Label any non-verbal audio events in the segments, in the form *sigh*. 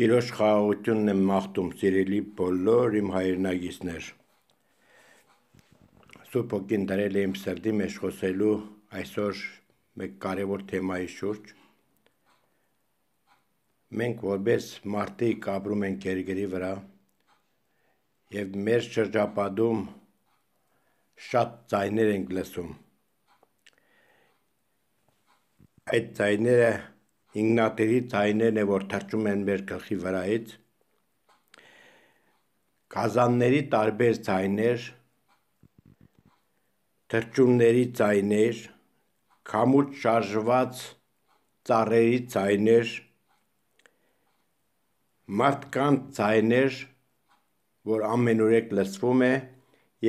Տիրոջ խաղաղությունն եմ մաղթում սիրելի բոլոր իմ հայրենագիցներ։ Սուրբ ոգին դարել է իմ սրդի մեջ խոսելու այսօր մեկ կարևոր թեմայի շուրջ։ Մենք որպես մարդիկ ապրում ենք երկրի վրա եւ մեր շրջապատում շատ ձայներ ենք լսում։ Այդ ձայները ինգնատերի ձայներն է, որ թռչում են մեր գլխի վրայից, կազանների տարբեր ձայներ, թռչունների ձայներ, քամուց շարժված ծառերի ձայներ, մարդկանց ձայներ, որ ամենուրեք լսվում է,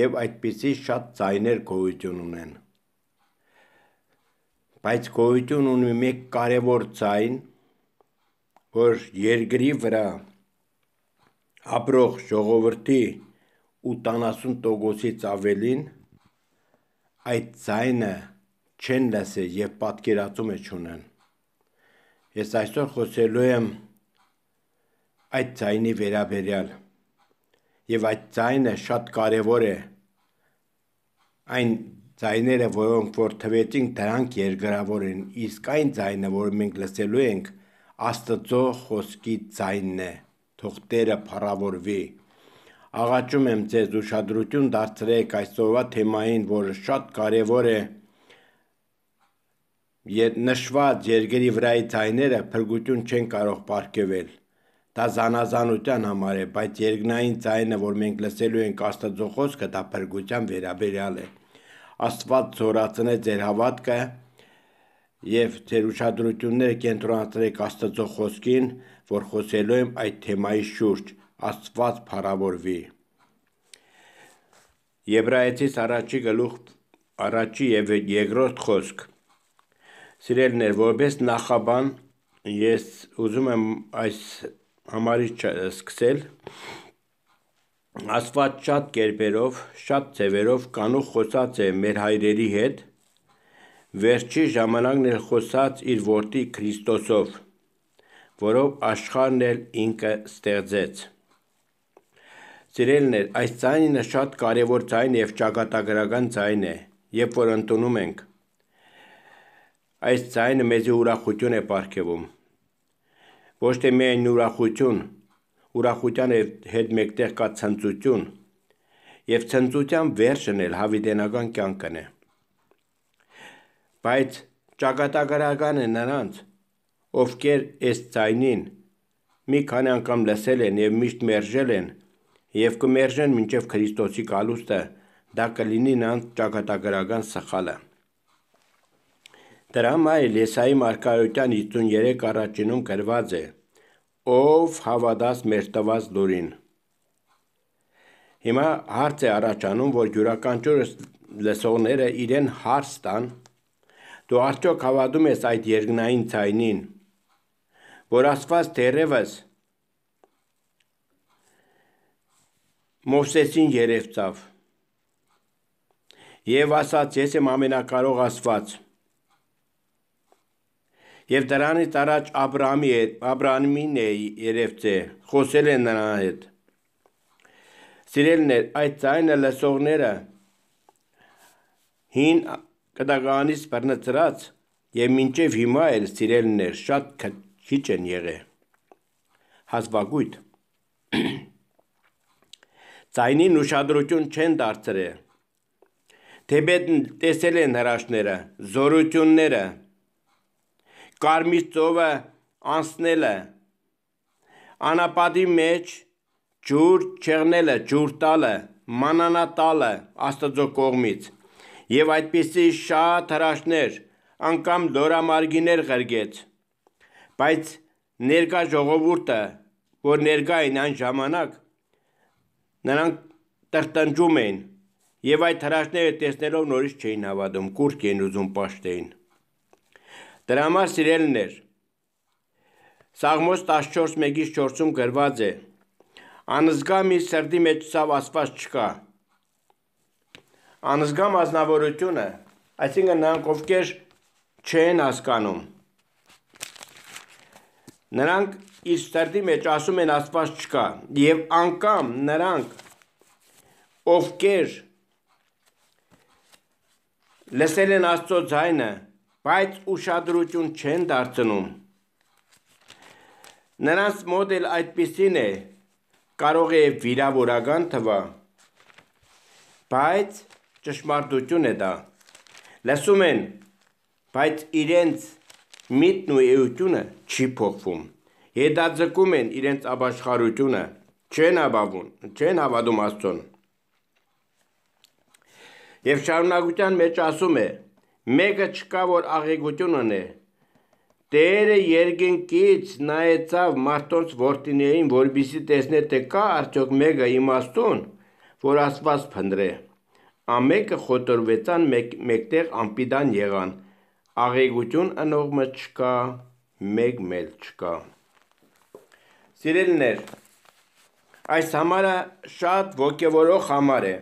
եւ այդպիսի շատ ձայներ գոյություն ունեն բայց գոյություն ունի մեկ կարևոր ցայն, որ երկրի վրա ապրող ժողովրդի 80%-ից ավելին այդ ցայնը չեն լսել եւ պատկերացում է չունեն։ Ես այսօր խոսելու եմ այդ ցայնի վերաբերյալ եւ այդ ցայնը շատ կարեւոր է այն Ձայները, որոնք որ թվեցինք, դրանք երկրավոր են, իսկ այն ձայնը, որ մենք լսելու ենք, Աստծո խոսքի ձայնն է։ Թող Տերը փառավորվի։ Աղաչում եմ ձեզ ուշադրություն դարձրեք այսօրվա թեմային, որը շատ կարևոր է։ Եդ նշված երկրի վրայի ցայները փրկություն չեն կարող ապարգևել։ Դա զանազանության համար է, բայց երկնային ցայնը, որ մենք լսելու ենք Աստծո խոսքը, դա փրկության վերաբերյալ է։ Աստված զորացնե ձեր հավատքը եւ ձեր ուշադրությունները կենտրոնացրեք Աստծո խոսքին, որ խոսելու եմ այդ թեմայի շուրջ։ Աստված փառավորվի։ Եբրայեցիս առաջի գլուխ առաջի եւ երկրորդ խոսք։ Սիրելներ, որպես նախաբան ես ուզում եմ այս համարից սկսել, Աստված շատ կերպերով, շատ ձևերով կանող խոսած է մեր հայրերի հետ, վերջի ժամանակն էլ խոսած իր որդի Քրիստոսով, որով աշխարհն էլ ինքը ստեղծեց։ Սիրելներ, այս ցայնը շատ կարևոր ցայն եւ ճակատագրական ցայն է, երբ որ ընդունում ենք։ Այս ցայնը մեզ ուրախություն է ապարգևում։ Ոչ թե միայն ուրախություն, ուրախության հետ մեկտեղ կա ցնծություն եւ ցնծության վերջն էլ հավիտենական կյանքն է։ Բայց ճակատագրական է նրանց, ովքեր այս ցայնին մի քանի անգամ լսել են եւ միշտ մերժել են եւ կմերժեն մինչեւ Քրիստոսի գալուստը, դա կլինի նրանց ճակատագրական սխալը։ Դրա համար Լեսայի մարգարեության 53 առաջինում գրված է ով հավատաց մեր տված լուրին։ Հիմա հարց է առաջանում, որ յուրականչոր լսողները իրեն հարց տան, դու արդյոք հավատում ես այդ երկնային ցայնին, որ ասված թերևս Մովսեսին երևծավ։ Եվ ասաց, ես եմ ամենակարող ասված, Եվ դրանից առաջ Աբրամի հետ, Աբրամին է երևծե, խոսել են նրա հետ։ Սիրելներ, այդ ցայնը լսողները հին կտագանից բռնծրած եւ մինչեւ հիմա էլ սիրելներ շատ քիչ են եղել։ Հազվագույտ Ցայնին *clears throat* ուշադրություն չեն դարձրել։ Թեբեդն տեսել են հրաշները, զորությունները, կարմիր ծովը անցնելը, անապատի մեջ ջուր չեղնելը, ջուր տալը, մանանատալը աստծո կողմից եւ այդպիսի շատ հրաշներ, անգամ լորամարգիներ ղրգեց։ Բայց ներկա ժողովուրդը, որ ներկա էին այն ժամանակ, նրանք տրտնջում էին եւ այդ հրաշները տեսնելով նորից չէին հավատում, կուրտ էին ուզում պաշտեին։ Դրա համար սիրելներ Սաղմոս 14:1-ից 4-ում գրված է. Անզգա մի սրդի մեջ ցավ ասված չկա։ Անզգա մասնավորությունը, այսինքն նրանք ովքեր չեն հասկանում։ Նրանք իր սրդի մեջ ասում են ասված չկա եւ անգամ նրանք ովքեր լսել են Աստծո ձայնը բայց ուշադրություն չեն դարձնում։ Նրանց մոտ էլ այդպեսին է, կարող է վիրավորական թվա, բայց ճշմարտություն է դա։ Լսում են, բայց իրենց միտն ու էությունը չի փոխվում։ Հետաձգում են իրենց աբաշխարությունը, չեն աբավում, չեն հավատում Աստծուն։ Եվ շարունակության մեջ ասում է, Մեկը չկա, որ աղեգություն ունե։ Տերը երկնքից նայեցավ մարդոնց ворթիներին, որբիսի տեսնե թե կա արդյոք մեկը իմաստուն, որ Աստված փնտրե։ Ամեկը խոտորվեցան մեկ, մեկտեղ ամպիդան եղան։ Աղեգություն անողմը չկա, մեկ մել չկա։ Սիրելիներ, այս համարը շատ ոգևորող համար է,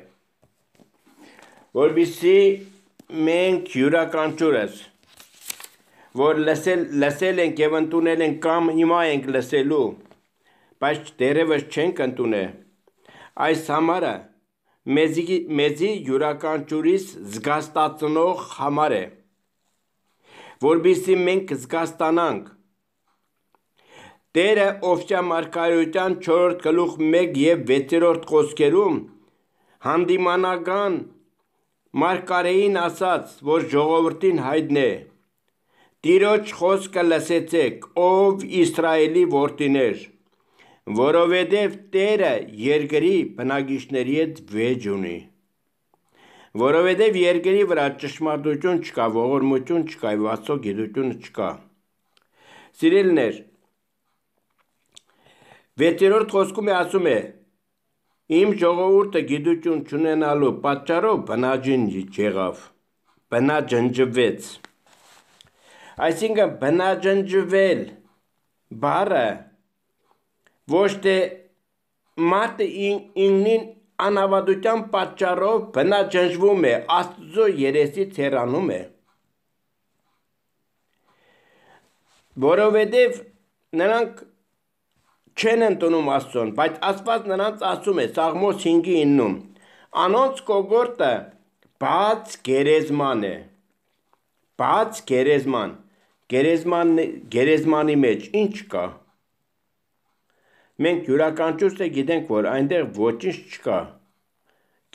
որբիսի մենք յուրաքանչյուրս որ լսել լսել ենք եւ ընդունել ենք կամ հիմա ենք լսելու բայց դերևս չենք ընդունել այս համարը մեզի մեզի յուրաքանչյուրիս զգաստացնող համար է որբիսի մենք զգաստանանք Տերը Օվճա մարգարեության 4-րդ գլուխ 1 եւ 6-րդ խոսքերում հանդիմանական Մարգարեին ասաց, որ ժողովրդին հայտնե. Տիրոջ խոսքը լսեցեք, ով Իսրայելի որդիներ, որովհետև Տերը երկրի բնակիչների հետ վեճ ունի։ Որովհետև երկրի վրա ճշմարտություն չկա, ողորմություն չկա, իվացո գիտություն չկա։ Սիրելներ, 6-րդ խոսքում է ասում է. Իմ ժողովուրդը գիտություն չունենալու պատճառով բնաջնջի չեղավ, բնաջնջվեց։ Այսինքն բնաջնջվել բառը ոչ թե մարդը ինքնին անավադության պատճառով բնաջնջվում է, Աստծո երեսից հեռանում է։ Որովհետև նրանք չեն ընդունում Աստծուն, բայց Աստված նրանց ասում է Սաղմոս 5:9-ում. Անոնց կողորտը բաց գերեզման է։ Բաց գերեզման։ Գերեզման գերեզմանի մեջ ինչ կա։ Մենք յուրաքանչյուրս է գիտենք, որ այնտեղ ոչինչ չկա։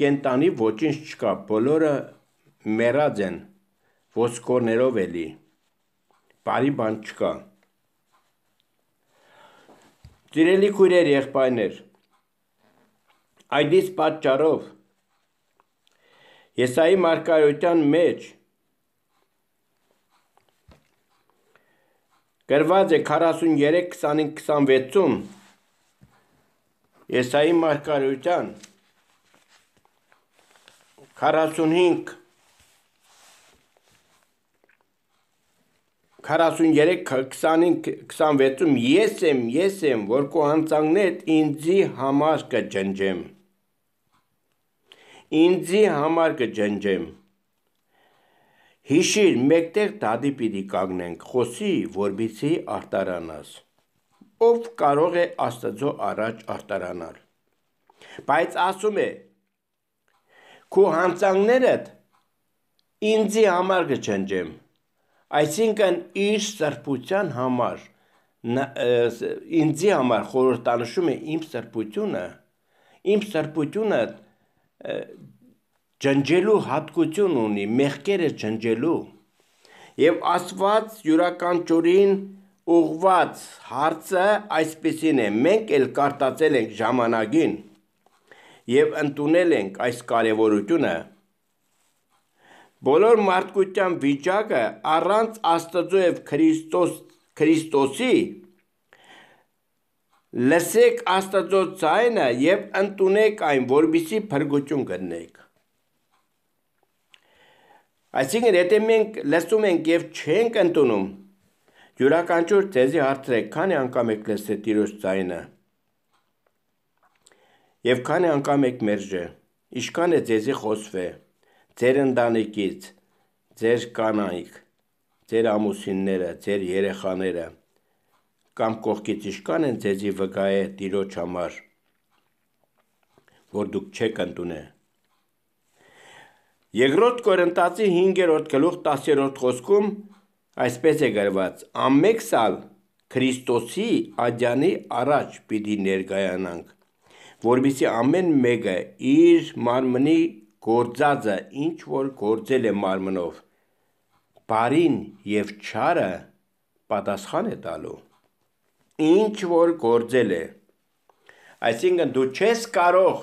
Կենտանի ոչինչ չկա, բոլորը մեռած են ոսկորներով էլի։ Բարի բան չկա։ Սիրելի քույրեր եղբայրներ, այդ իսկ պատճառով Եսայի մարգարեության մեջ գրված է 43-25-26-ում Եսայի մարգարեության 45 43-25-26-ում ես եմ, ես եմ, որ քո հանցանքներդ ինձի համար կջնջեմ։ Ինձի համար կջնջեմ։ Հիշիր, մեկտեղ դադի պիտի կանգնենք, խոսի, որբիցի արտարանաս։ Ով կարող է Աստծո առաջ արտարանալ։ Բայց ասում է, քո հանցանքներդ ինձի համար կջնջեմ։ Այսինքն իր սրբության համար ինձի համար խորհրդանշում է իմ սրբությունը, իմ սրբությունը ջնջելու հատկություն ունի, մեղքերը ջնջելու։ Եվ Աստված յուրականչորին ուղված հարցը այսպեսին է, մենք էլ կարտացել ենք ժամանակին եւ ընդունել ենք այս կարեւորությունը Բոլոր մարդկության վիճակը առանց Աստծո եւ Քրիստոս Քրիստոսի լսեք Աստծո ցայնը եւ ընդունեք այն, որբիսի փրկություն կգտնեք։ Այսինքն, եթե մենք լսում ենք եւ չենք ընդունում, յուրաքանչյուր թեզի հարցրեք, քանի անգամ եք լսել Տիրոջ ցայնը։ Եվ քանի անգամ եք մերժե, ինչքան է ձեզի խոսվել ձեր ընտանիքից, ձեր կանայք, ձեր ամուսինները, ձեր երեխաները կամ կողքից իշքան են ձեզի վկայե տիրոջ համար, որ դուք չեք ընդունե։ Եգրոտ կորընտացի 5-րդ գլուխ 10-րդ խոսքում այսպես է գրված. «Ամեկ սալ Քրիստոսի աջանի առաջ պիտի ներկայանանք, որբիսի ամեն մեկը իր մարմնի գործածը ինչ որ գործել է մարմնով բարին եւ չարը պատասխան է տալու ինչ որ գործել է այսինքն դու չես կարող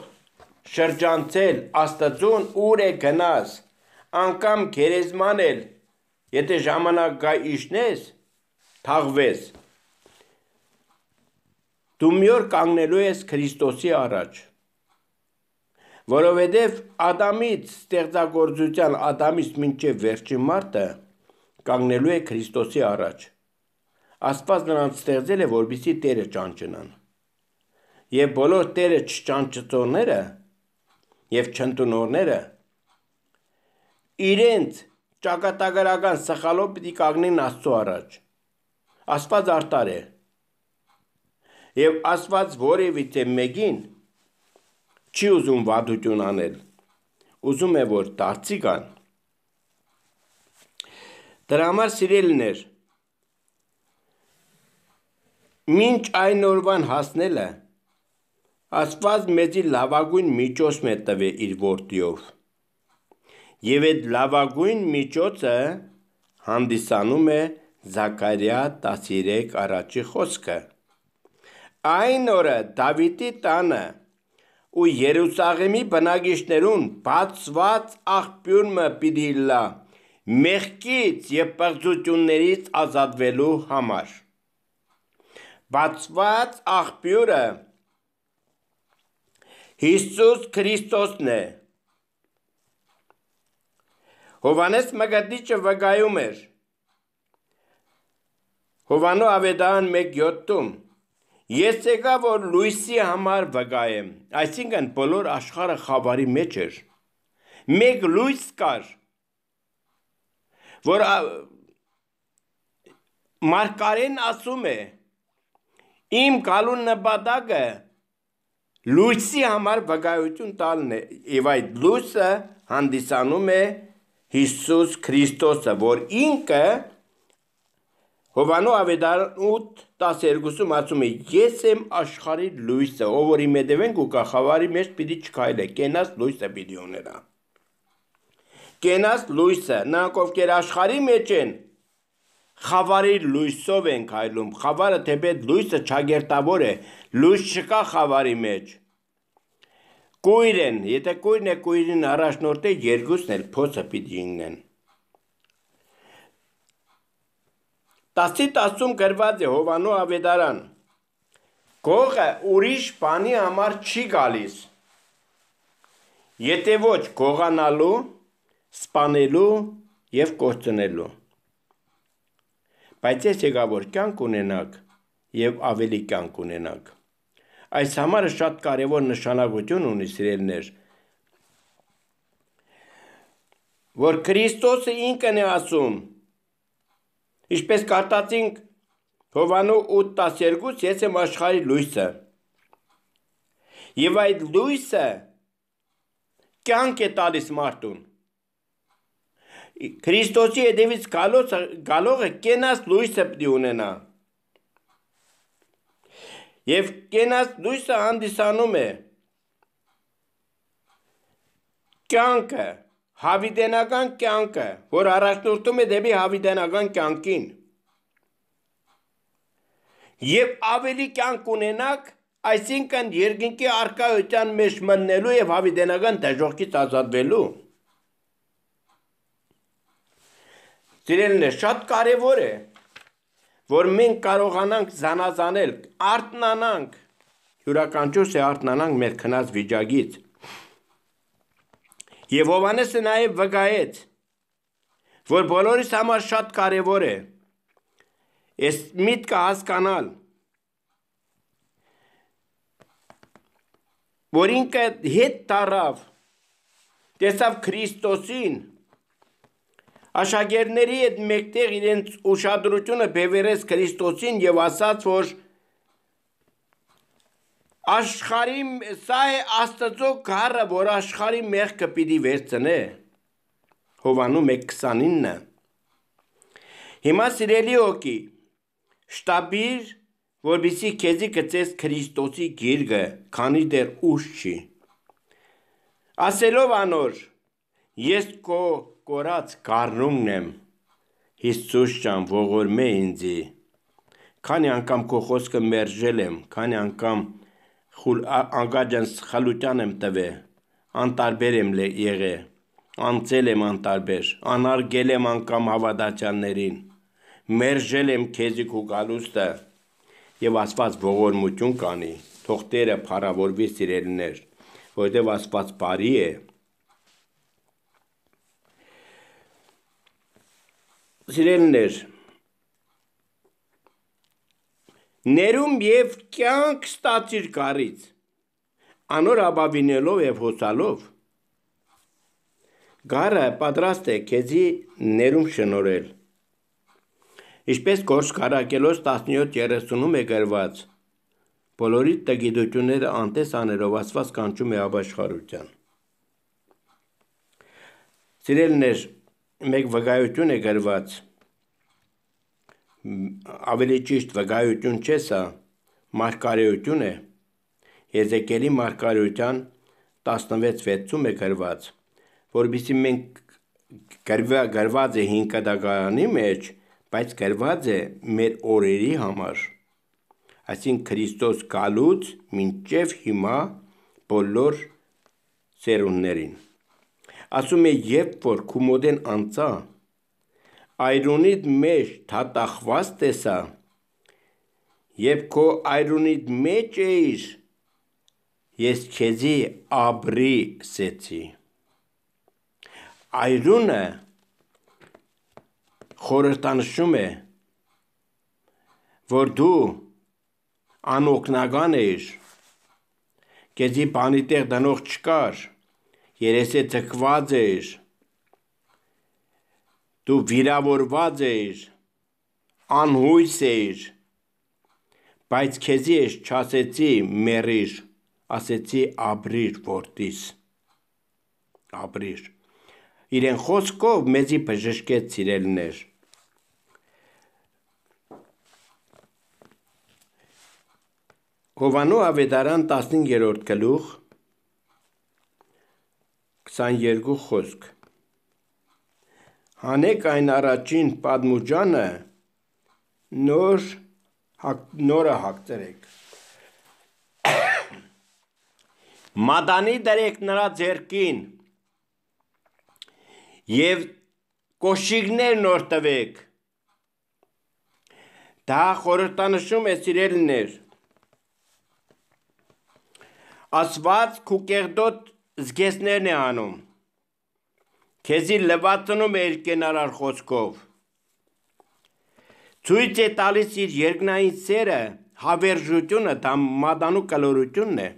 շրջանցել աստծուն ուր է գնաս անգամ գերեզման էլ եթե ժամանակ գա իշնես թաղվես դու մի օր կանգնելու ես Քրիստոսի առաջ Որովհետև Ադամից ստեղծագործության Ադամից մինչև վերջին մարտը կանգնելու է Քրիստոսի առաջ։ Աստված նրանց ստեղծել է, որպեսզի Տերը ճանչնան։ Եվ բոլոր Տերը չճանչտողները եւ չընդունողները իրենց ճակատագրական սխալով պիտի կանգնեն Աստծո առաջ։ Աստված արտար է։ Եվ Աստված որևիցե մեկին չի ուզում վատություն անել։ Ուզում է, որ դարձի կան։ Դրա համար սիրելն էր։ Մինչ այն օրվան հասնելը Աստված մեզի լավագույն միջոցն է տվել իր որդիով։ Եվ այդ լավագույն միջոցը հանդիսանում է Զաքարիա 13 առաջի խոսքը։ Այն օրը Դավիթի տանը ու Երուսաղեմի բնակիչներուն բացված աղբյուրը պիտի լա մեղքից եւ պղծություններից ազատվելու համար։ Բացված աղբյուրը Հիսուս Քրիստոսն է։ Հովանես Մագդիչը վկայում էր Հովանո Ավետարան 1:7-ում Ես եկա, որ լույսի համար վգայեմ, այսինքն բոլոր աշխարը խավարի մեջ էր։ Մեկ լույս կար, որ Մարկարեն ասում է, իմ գալու նպատակը լույսի համար վկայություն տալն է եւ այդ լույսը հանդիսանում է Հիսուս Քրիստոսը, որ ինքը Հովանո ավետարան 8 12-ում ասում է ես եմ աշխարհի լույսը, ով որ իմ հետևեն ու կախավարի մեջ պիտի չքայլե, կենաս լույսը պիտի ունենա։ Կենաս լույսը, նրանք ովքեր աշխարհի մեջ են, խավարի լույսով են քայլում, խավարը թեպետ լույսը ճագերտավոր է, լույս չկա խավարի մեջ։ Կույր են, եթե կույրն է կույրին առաջնորդը երկուսն էլ փոսը պիտի իննեն։ Տասի տասում գրված է Հովանո Ավետարան։ Գողը ուրիշ բանի համար չի գալիս։ Եթե ոչ գողանալու, սպանելու եւ կորցնելու։ Բայց ես եկավոր կյանք ունենակ եւ ավելի կյանք ունենակ։ Այս համարը շատ կարևոր նշանակություն ունի սիրելներ, որ Քրիստոսը ինքն է ասում Ինչպես կարտացինք Հովանու 8:12 ես եմ աշխարհի լույսը։ Եվ այդ լույսը կյանք է տալիս մարդուն։ Քրիստոսի հետևից գալոց գալողը կենաց լույսը պետք ունենա։ Եվ կենաց լույսը հանդիսանում է կյանքը հավիտենական կյանքը, որ առաջնորդում է դեպի հավիտենական կյանքին։ Եվ ավելի կյանք ունենաք, այսինքն երկինքի արկայության մեջ մտնելու եւ հավիտենական դժողքից ազատվելու։ Սիրելն է, շատ կարևոր է, որ մենք կարողանանք զանազանել, արտնանանք, յուրականչուս է արտնանանք մեր քնած վիճակից Եվ Հովանեսը նաև վկայեց, որ բոլորիս համար շատ կարևոր է այս միտքը հասկանալ, որ ինքը հետ տարավ, տեսավ Քրիստոսին, աշակերտների հետ մեկտեղ իրենց ուշադրությունը բևերեց Քրիստոսին եւ ասաց, որ Աշխարհի սա է Աստծո քարը, որ աշխարհի մեղքը պիտի վերցնե։ Հովանու 1:29։ Հիմա սիրելի օքի, շտաբիր, որբիսի քեզի գծես Քրիստոսի գիրգը, քանի դեռ ուշ չի։ Ասելով անոր, ես քո կորած կարնումն եմ։ Հիսուս ջան, ողորմե ինձի։ Քանի անգամ քո խոսքը մերժել եմ, քանի անգամ խուլ անգաջանց խալության եմ տվե, անտարբեր եմ լե եղե, անցել եմ անտարբեր, անարգել եմ անգամ հավատացյաններին, մերժել եմ քեզիք ու գալուստը և ասված ողորմություն կանի, թող տերը փառավորվի սիրելիներ, որտեղ ասված բարի է, սիրելիներ, ներում եւ կյանք ստացիր կարից անոր աբավինելով եւ հոսալով գարը պատրաստ է քեզի ներում շնորել ինչպես գործ կարակելոս 17:30-ում է գրված բոլորի տգիդությունները անտես աներով ասված կանչում է աբաշխարության Սիրելներ մեկ վկայություն է գրված ավելի ճիշտ վկայություն չէ սա, հա, մարգարեություն է։ Եզեկելի մարգարեության 16:6-ում է գրված, որբիսի մենք գրվա գրված է հին կտակարանի մեջ, բայց գրված է մեր օրերի համար։ Այսինքն Քրիստոս գալուց մինչև հիմա բոլոր սերունդներին։ Ասում է, երբ որ քումոդեն անցա, այրունիդ մեջ թատախված տեսա, երբ քո այրունիդ մեջ էիր, ես քեզի աբրի սեցի։ Այրունը խորհրդանշում է, որ դու անօգնական էիր, քեզի բանի տեղ դնող չկար, երեսը ցկված էիր, դու վիրավորված ես, անհույս ես, բայց քեզի ես չասեցի մերիր, ասեցի ապրիր որդիս, ապրիր։ Իրեն խոսքով մեզի բժշկեց սիրելներ։ Հովանու ավետարան 15-րդ գլուխ 22 խոսք հանեք այն առաջին պատմուճանը նոր հակ, նորը հակտրեք *coughs* մադանի դրեք նրա ձերքին եւ կոշիկներ նոր տվեք դա խորհրդանշում է սիրելիներ Աստված քու կեղտոտ զգեստներն է անում քեզի լվացնում է իր կենարար խոսքով։ Ցույց է տալիս իր երկնային սերը, հավերժությունը, դա մադանու կլորությունն է,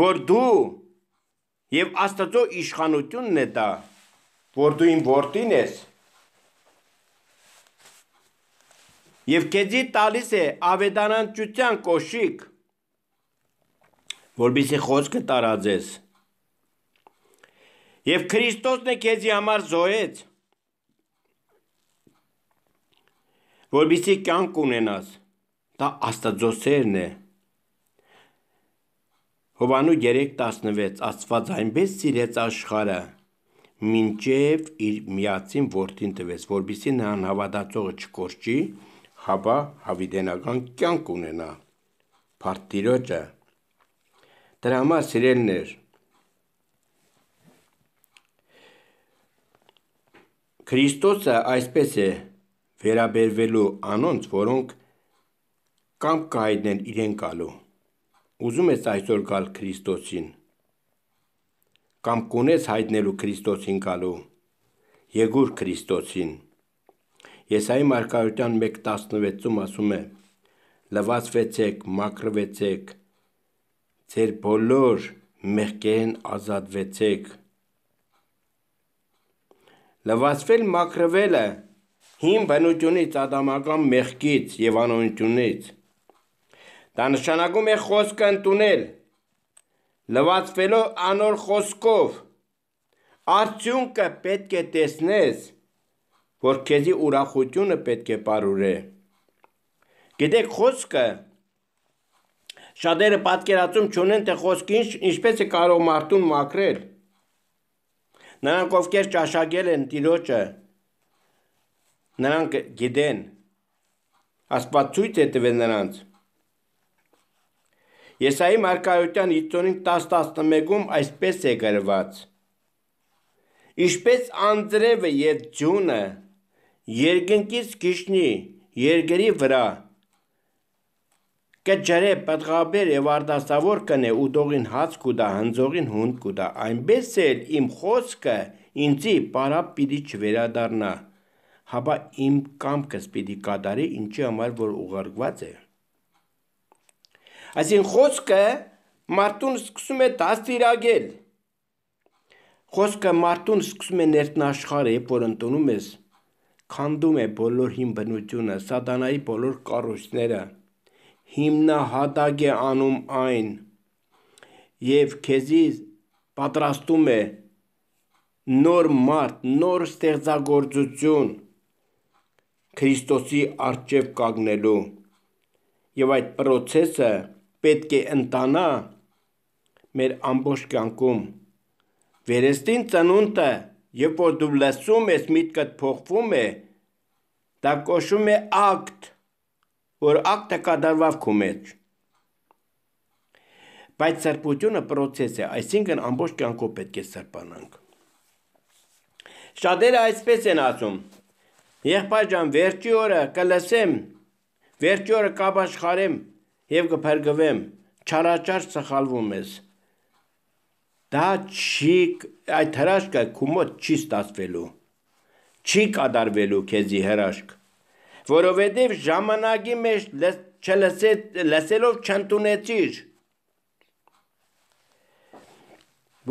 որ դու եւ Աստծո իշխանությունն է դա, որ դու իմ որդին ես։ Եվ քեզի տալիս է ավետարանչության կոշիկ, որբիսի խոսքը տարածես։ Եվ Քրիստոսն է քեզի համար զոհեց, որբիսի կյանք ունենաս։ Դա աստծոսերն է։ Հովանու 3:16 Աստված այնպես սիրեց աշխարհը, մինչև իր միածին որդին տվեց, որբիսի նրան հավատացողը չկորչի, հավա հավիդենական կյանք ունենա։ Փարտիրոջը դրա համար սիրելն էր Քրիստոսը այսպես է վերաբերվելու անոնց, որոնք կամ կհայտնեն իրեն գալու։ Ուզում ես այսօր գալ Քրիստոսին, կամ կունես հայտնելու Քրիստոսին գալու, Եգուր Քրիստոսին։ Եսայի մարգարության 1:16-ում ասում է. լվացվեցեք, մաքրվեցեք, ձեր բոլոր մեղքերեն ազատվեցեք, Լվացվել մաքրվելը հին բնությունից, ադամական մեղքից եւ անօրինությունից։ Դա նշանակում է խոսքը ընդունել, լվացվելով անոր խոսքով։ Արդյունքը պետք է տեսնես, որ քեզի ուրախությունը պետք է ապարուրե։ Գիտեք խոսքը շատերը պատկերացում չունեն, թե խոսքը ինչ, ինչպես է կարող մարդուն մաքրել։ Նրանք ովքեր ճաշակել են Տիրոջը, նրանք գիտեն Աստված ցույց է տվել նրանց։ Եսայի մարգարեության 55:10-11-ում այսպես է գրված. Ինչպես անձրևը եւ ջունը երկնքից գիշնի երկրի վրա կջրե պատղաբեր եւ արդաստավոր կնե ուդողին հաց կուտա հնձողին հունդ կուտա այնպես էլ իմ խոսքը ինձի պարա պիտի չվերադառնա հապա իմ կամքս պիտի կատարի ինչի համար որ ուղարկված է այսին խոսքը մարդուն սկսում է դաստիարակել խոսքը մարդուն սկսում է ներտնաշխարը երբ որ ընդունում ես քանդում է բոլոր հին բնությունը սատանայի բոլոր կառույցները հիմնահատակ է անում այն և քեզի պատրաստում է նոր մարդ, նոր ստեղծագործություն Քրիստոսի առջև կանգնելու։ Եվ այդ process-ը պետք է ընտանա մեր ամբողջ կյանքում։ Վերստին ծնունդը, երբ որ դու լսում ես, միտքդ փոխվում է, դա կոչվում է ակտ, որ ակտը կատարվավ քո մեջ։ Բայց սրբությունը process է, այսինքն ամբողջ կյանքով պետք է սրբանանք։ Շատերը այսպես են ասում. Եղբայր ջան, վերջի օրը կլսեմ, վերջի օրը կաբաշխարեմ եւ կփրկվեմ, չարաչար սխալվում ես։ Դա չի այդ հրաշքը քո մոտ չի ստացվելու։ Չի կատարվելու քեզի հրաշք որովհետև ժամանակի մեջ չլսելով չընդունեցիր։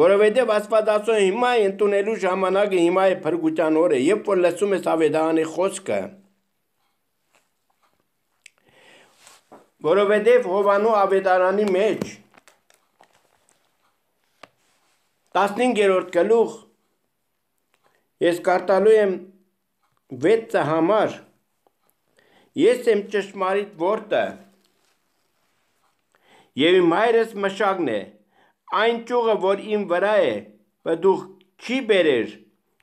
Որովհետև Աստվածածո հիմա է ընդունելու ժամանակը, հիմա է փրկության օրը, երբ որ լսում ես ավետարանի խոսքը։ Որովհետև Հովանու ավետարանի մեջ 15-րդ գլուխ ես կարտալու եմ 6-ը համար Ես եմ ճշմարիտ որդը եւ իմ հայրս մշակն է։ Այն ճյուղը, որ իմ վրա է, պդուղ չի բերեր,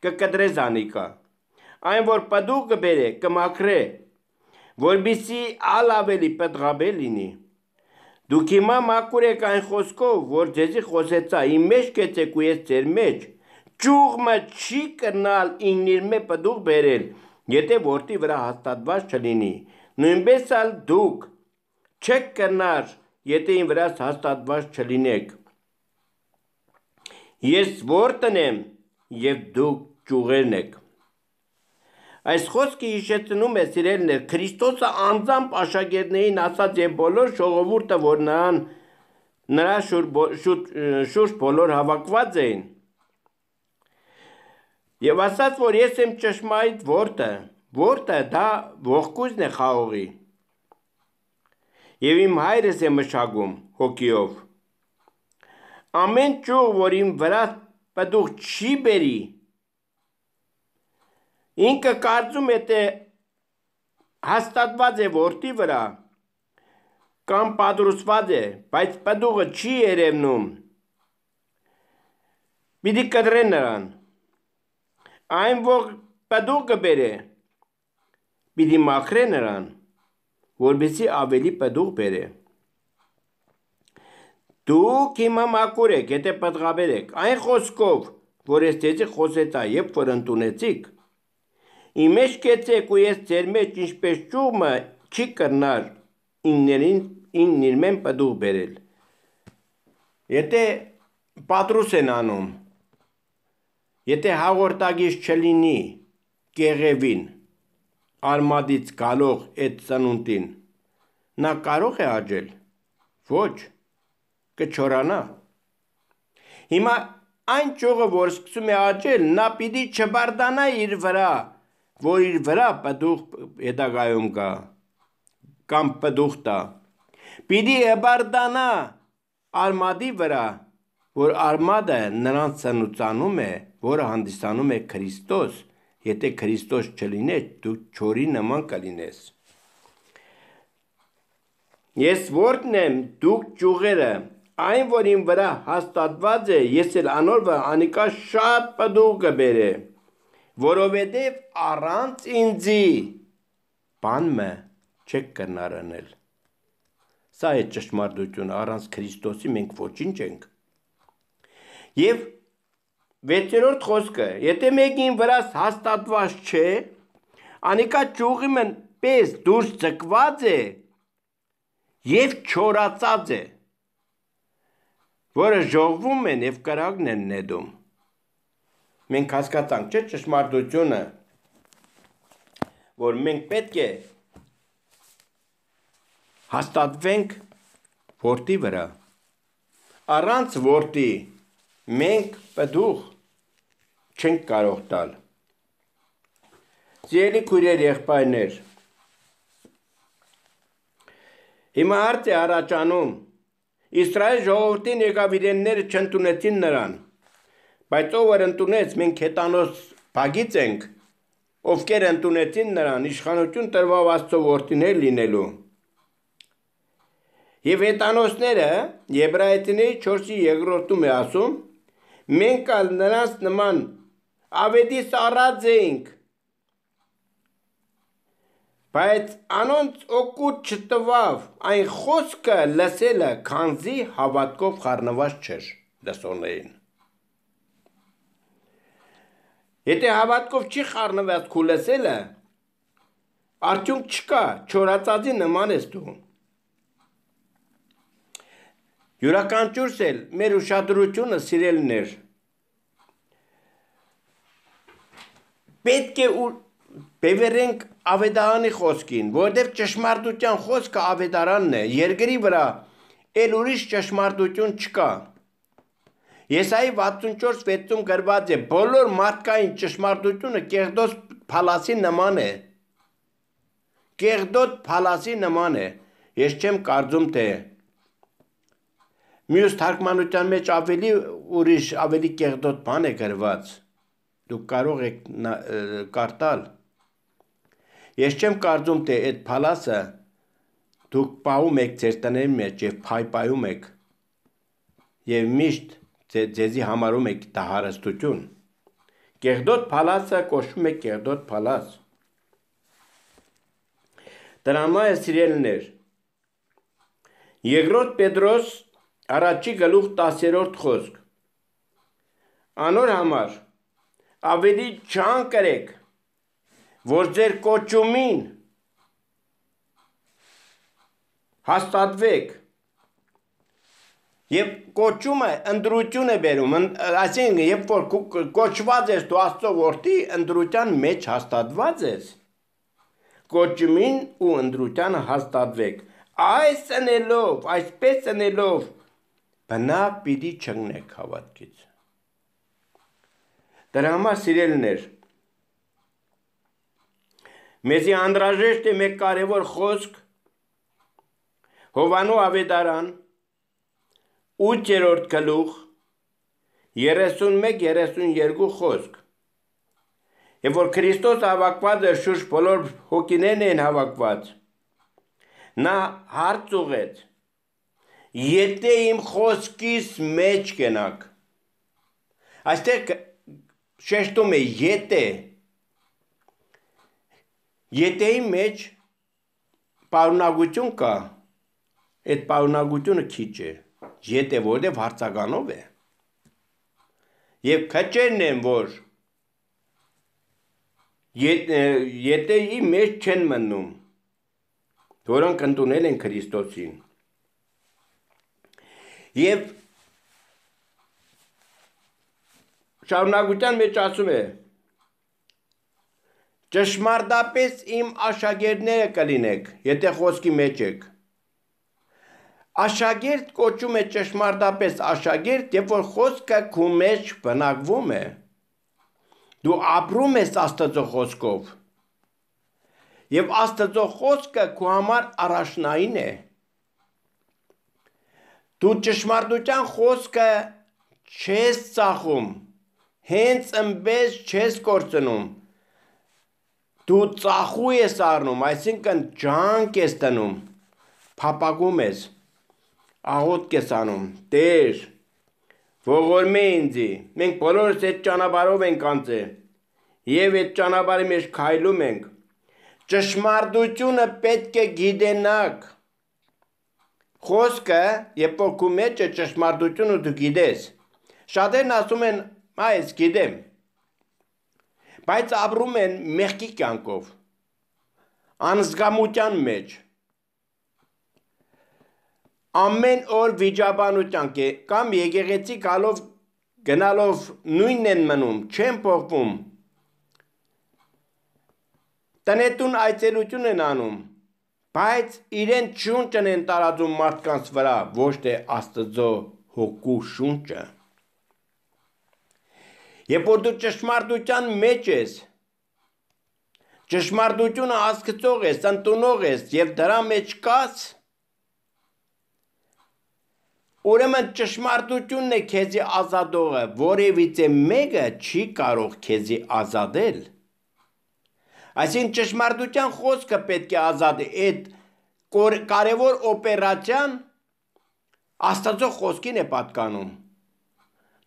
կկտրե զանիկա։ Այն, որ պդուղ կբերե, կմաքրե, որբիսի ալ ավելի պտղաբե լինի։ Դուք հիմա մաքուր եք այն խոսքով, որ ձեզի խոսեցա, իմ մեջ կեցեք ու ես ձեր մեջ, ճուղմը չի կրնալ ինն իր մե պդուղ բերել, եթե որդի վրա հաստատված չլինի։ Նույնպես ալ դուք չեք կնար, եթե ին վրա հաստատված չլինեք։ Ես որդն եմ եւ դուք ճյուղերն եք։ Այս խոսքը հիշեցնում է սիրելներ Քրիստոսը անձամբ աշակերտներին ասաց եւ բոլոր ժողովուրդը որ նրան նրա շուրջ շուր, շուր բոլոր հավաքված էին եւ ասաց, որ ես եմ ճշմարիտ որդը, որդը դա ողկույզն է խաղողի։ Եվ իմ հայրս է մշակում հոգիով։ Ամեն ճյուղ, որ իմ վրա պտուղ չի բերի, ինքը կարծում է թե հաստատված է որդի վրա կամ պատրուստված է, բայց պտուղը չի երևնում։ Պիտի կտրեն նրան այն որ պտուղ կբերե, պիտի մաքրե նրան, որբիսի ավելի պտուղ բերե։ Դուք հիմա մաքուր եք, եթե պատղաբերեք, այն խոսքով, որ ես ձեզի խոսեցա, երբ որ ընդունեցիք, իմ մեջ կեցեք ու ես ձեր մեջ ինչպես ճումը չի կրնար իններին ինն իր մեն պտուղ բերել։ Եթե պատրուս են անում, Եթե հաղորդագիծ չլինի կեղևին արմատից գալող այդ ծնունդին, նա կարող է աճել։ Ոչ, կչորանա։ Հիմա այն ճյուղը, որ սկսում է աճել, նա պիտի չբարդանա իր վրա, որ իր վրա պտուղ հետագայում կա, կամ պտուղ տա։ Պիտի է բարդանա արմատի վրա, որ արմատը նրանց ծնուցանում է, որը հանդիսանում է Քրիստոս, եթե Քրիստոս չլինես, դու չորի նման կլինես։ Ես որդն եմ, դուք ճյուղերը, այն, որ իմ վրա հաստատված է, ես էլ անորվը անիկա շատ պդուղ կբերե, որովհետև առանց ինձի բանը չեք կնարանել։ Սա է ճշմարտությունը, առանց Քրիստոսի մենք ոչինչ ենք Եվ 6-րդ խոսքը, եթե մեկին վրա հաստատված չէ, անիկա ճյուղի մեն պես դուրս ձգված է եւ չորացած է, որը ժողվում են եւ կրակն են նետում։ Մենք հասկացանք, չէ՞ ճշմարտությունը, որ մենք պետք է հաստատվենք որդի վրա։ Առանց որդի մենք պդուղ չենք կարող տալ։ Ձերի քույրեր եղբայրներ։ Հիմա արդ է առաջանում։ Իսրայել ժողովրդին եկավ իրենները չընդունեցին նրան։ Բայց ով էր ընդունեց, մենք հետանոց բագից ենք, ովքեր ընդունեցին նրան, իշխանություն տրվավ Աստծո որդիներ լինելու։ Եվ հետանոսները Եբրայեցիների 4-ի 2-րդում է ասում, մենք ալ նրանց նման ավետիս առած էինք բայց անոնց օգուտ չտվավ այն խոսքը լսելը քանզի հավատքով խառնված չէր դասոններին Եթե հավատքով չի խառնված քու լսելը արդյունք չկա չորացածի նման ես դու յուրաքանչյուրս էլ մեր ուշադրությունը սիրելն էր պետք է ու բևերենք ավետարանի խոսքին, որովհետև ճշմարտության խոսքը ավետարանն է, երկրի վրա էլ ուրիշ ճշմարտություն չկա։ Եսայի 64:6-ում գրված է. բոլոր մարդկային ճշմարտությունը կեղտոտ փալասի նման է։ Կեղտոտ փալասի նման է։ Ես չեմ կարծում թե մյուս թարգմանության մեջ ավելի ուրիշ ավելի կեղտոտ բան է գրված։ Դուք կարող եք կարտալ։ Ես չեմ կարծում, թե այդ փալասը դուք պահում եք ձեր տների մեջ եւ փայփայում եք եւ միշտ ձեզի համարում եք դա հարստություն։ Կեղդոտ փալասը կոչվում է կեղդոտ փալաս։ Դրամա է սիրելներ։ Երկրորդ Պետրոս առաջի գլուխ 10-րդ խոսք։ Անոր համար ավելի չանկրեք, որ ձեր կոչումին հաստատվեք։ Եվ կոչումը ընդրություն է բերում, այսինքն երբ որ կոչված ես դու Աստծո որդի, ընդրության մեջ հաստատված ես։ Կոչումին ու ընդրությանը հաստատվեք։ Այս ընելով, այսպես ընելով բնա պիտի չգնեք հավատքից։ Դրա համար սիրելներ, մեզի անդրաժեշտ է մեկ կարևոր խոսք Հովանու ավետարան 8-րդ գլուխ 31-32 խոսք Եվ որ Քրիստոս հավաքված է շուրջ բոլոր հոգիներն են հավաքված նա հարց ուղեց Եթե իմ խոսքից մեջ գնաք Այստեղ շեշտում է եթե Եթեի մեջ պարունակություն կա, այդ պարունակությունը քիչ է։ Եթե որտեվ հարցականով է։ Եվ քչերն են, որ Եթեի մեջ չեն մնում, որոնք ընդունել են Քրիստոսին։ Եվ շարունակության մեջ ասում է. Ճշմարտապես իմ աշակերտները կլինեք, եթե խոսքի մեջ եք։ Աշակերտ կոչում է ճշմարտապես աշակերտ, երբ որ խոսքը քո մեջ բնակվում է։ Դու ապրում ես Աստծո խոսքով։ Եվ Աստծո խոսքը քո համար առաջնային է։ Դու ճշմարտության խոսքը չես ծախում հենց ըմբես չես կորցնում։ Դու ծախու ես առնում, այսինքն ջանք ես տնում, փապակում ես, աղոտք ես անում։ Տեր, ողորմե ինձի, մենք բոլորս այդ ճանապարհով ենք անցել եւ այդ ճանապարհի մեջ քայլում ենք։ Ճշմարտությունը պետք է գիտենաք։ Խոսքը, երբ որ քու մեջ է ճշմարտությունը դու գիտես։ Շատերն ասում են Մա ես գիտեմ։ Բայց ապրում են մեղքի կյանքով։ Անզգամության մեջ։ Ամեն օր վիճաբանության կե կամ եկեղեցի գալով գնալով նույնն են մնում, չեն փոխվում։ Տնետուն այցելություն են անում, բայց իրեն շունչն են տարածում մարդկանց վրա, ոչ թե Աստծո հոգու շունչը։ Երբ որ դու ճշմարտության մեջ ես, ճշմարտությունը աստծող ես, ընդունող ես եւ դրա մեջ կաս, ուրեմն ճշմարտությունն է քեզի ազատողը, որևիցե մեկը չի կարող քեզի ազատել։ Այսինքն ճշմարտության խոսքը պետք է ազատի այդ կարևոր օպերացիան Աստծո խոսքին է պատկանում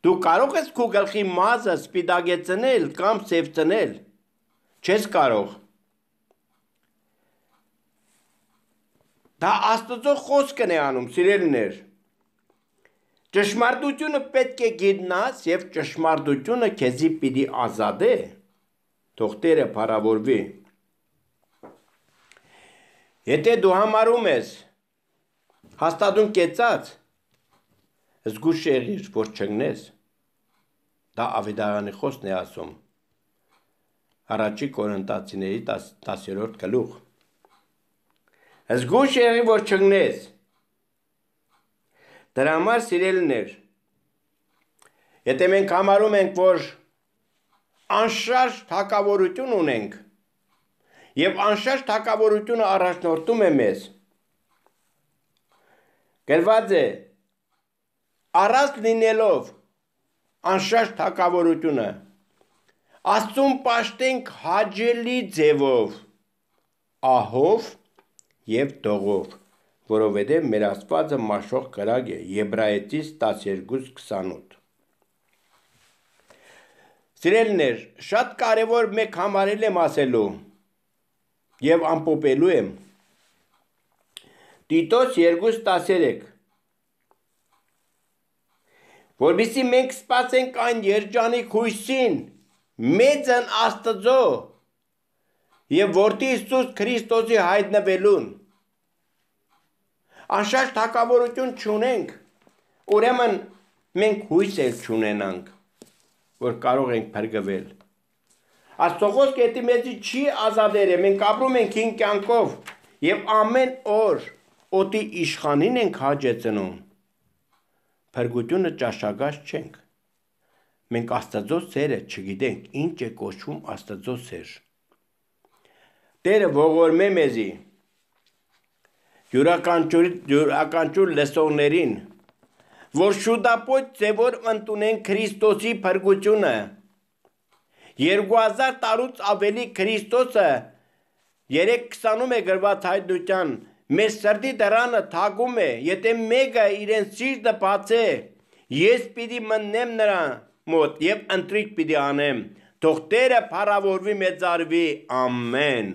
Դու կարող ես քո գլխի մազը սպիտակեցնել կամ սևցնել։ Չես կարող։ Դա Աստծո խոսքն է անում, սիրելիներ։ Ճշմարտությունը պետք է գիտնաս եւ ճշմարտությունը քեզի պիտի ազատե։ Թող Տերը փառավորվի։ Եթե դու համարում ես հաստատուն կեցած, զգուշ եղիր, որ չգնես։ Դա ավետարանի խոսն է ասում։ Առաջի կորինտացիների 10-րդ գլուխ։ Զգուշ եղի, որ չգնես։ Դրա համար սիրելներ, եթե մենք համարում ենք, որ անշարժ թակավորություն ունենք, եւ անշարժ թակավորությունը առաջնորդում է մեզ։ Գրված է. առած լինելով անշարժ թակավորությունը։ Աստուն պաշտենք հաջելի ձևով, ահով եւ տողով, որովհետեւ մեր Աստվածը մաշող կրակ է Եբրայեցից 12:28։ Սիրելներ, շատ կարևոր մեկ համարել եմ ասելու եւ ամփոփելու եմ։ Տիտոս 2:13 որովհետև մենք սպասենք այն երջանիկ հույսին, մեծն Աստծո եւ որդի Հիսուս Քրիստոսի հայտնվելուն։ Անշարժ թակավորություն չունենք, ուրեմն մենք հույս էլ չունենանք, որ կարող ենք բրգվել։ Աստծո գետի մեծի չի ազատել, մենք ապրում ենք հին կյանքով եւ ամեն օր օտի իշխանին ենք հաջեցնում։ Փրկությունը ճաշակած չենք։ Մենք Աստծո սերը չգիտենք, ինչ է կոչվում Աստծո սեր։ Տերը ողորմե մեզի։ Յուրականչուր յուրականչուր լսողներին, որ շուտապոտ ձևոր ընդունեն Քրիստոսի փրկությունը։ 2000 տարուց ավելի Քրիստոսը 3:20-ում է գրված հայդության մեր սրդի դրանը թագում է, եթե մեկը իրեն սիրտը բացե, ես պիտի մնեմ նրա մոտ եւ ընտրիկ պիտի անեմ, թող Տերը փառավորվի մեծարվի, ամեն։